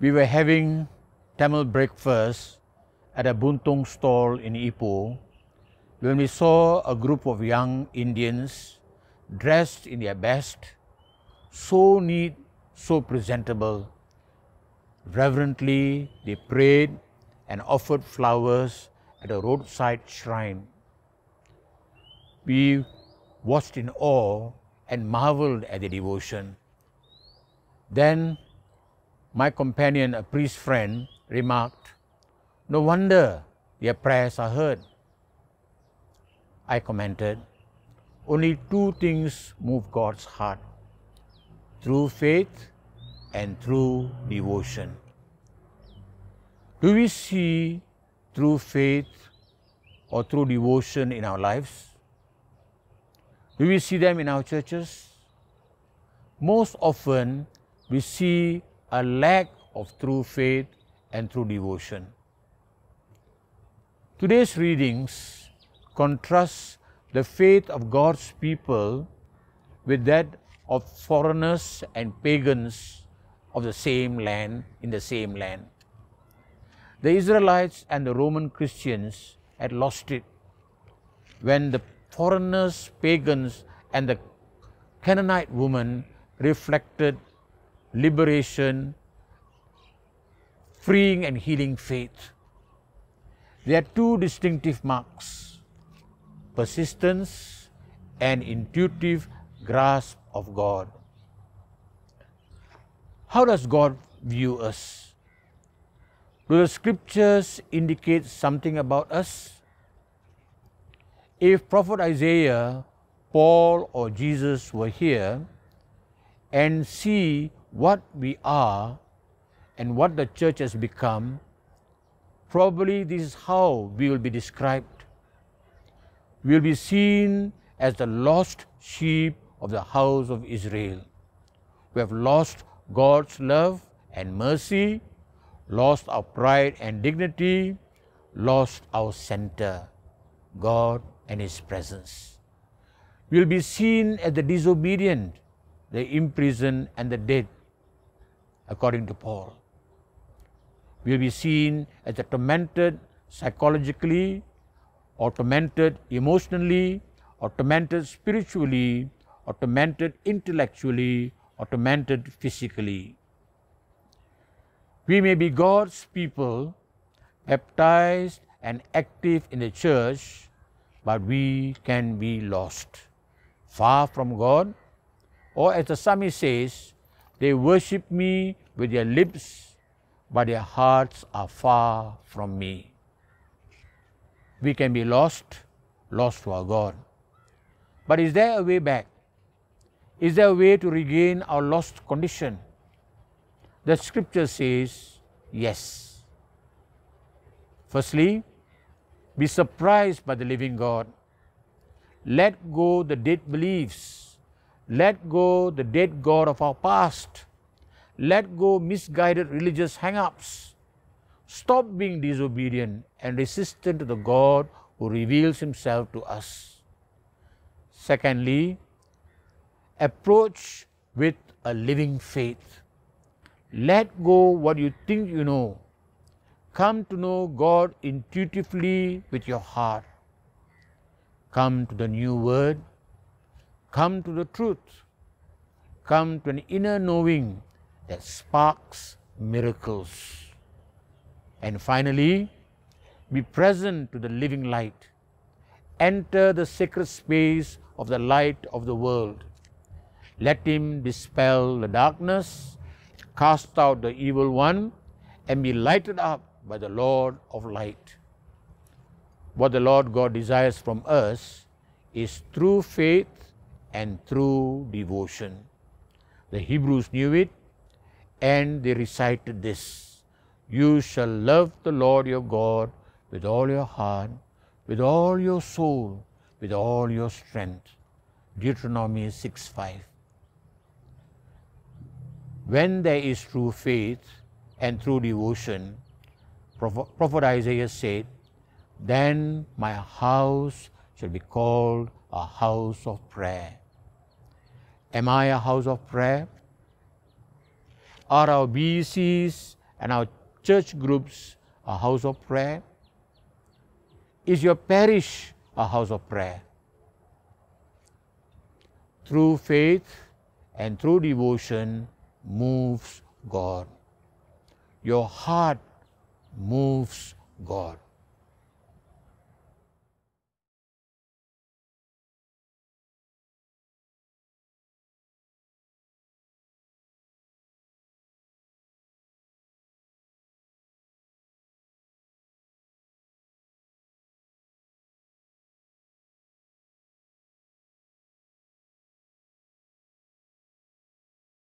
We were having Tamil breakfast at a Buntung stall in Ipoh when we saw a group of young Indians dressed in their best, so neat, so presentable. Reverently, they prayed and offered flowers at a roadside shrine. We watched in awe and marveled at the devotion. Then my companion, a priest friend, remarked, No wonder your prayers are heard. I commented, Only two things move God's heart through faith and through devotion. Do we see through faith or through devotion in our lives? Do we see them in our churches? Most often, we see a lack of true faith and true devotion. Today's readings contrast the faith of God's people with that of foreigners and pagans of the same land, in the same land. The Israelites and the Roman Christians had lost it when the foreigners, pagans, and the Canaanite woman reflected liberation, freeing and healing faith. There are two distinctive marks persistence and intuitive grasp of God. How does God view us? Do the scriptures indicate something about us? If Prophet Isaiah, Paul, or Jesus were here and see what we are and what the church has become, probably this is how we will be described. We will be seen as the lost sheep of the house of Israel. We have lost God's love and mercy, lost our pride and dignity, lost our center, God and His presence. We will be seen as the disobedient, the imprisoned and the dead according to Paul. We will be seen as a tormented psychologically or tormented emotionally or tormented spiritually or tormented intellectually or tormented physically. We may be God's people baptized and active in the church, but we can be lost, far from God, or as the psalmist says, they worship me with their lips, but their hearts are far from me. We can be lost, lost to our God. But is there a way back? Is there a way to regain our lost condition? The scripture says yes. Firstly, be surprised by the living God. Let go the dead beliefs let go the dead God of our past. Let go misguided religious hang ups. Stop being disobedient and resistant to the God who reveals himself to us. Secondly, approach with a living faith. Let go what you think you know. Come to know God intuitively with your heart. Come to the new word come to the truth, come to an inner knowing that sparks miracles. And finally, be present to the living light. Enter the sacred space of the light of the world. Let him dispel the darkness, cast out the evil one, and be lighted up by the Lord of light. What the Lord God desires from us is true faith and through devotion. The Hebrews knew it and they recited this You shall love the Lord your God with all your heart, with all your soul, with all your strength. Deuteronomy 6 5. When there is true faith and true devotion, Prophet Isaiah said, Then my house shall be called a house of prayer Am I a house of prayer? Are our BCs and our church groups a house of prayer? Is your parish a house of prayer? Through faith and through devotion moves God. Your heart moves God.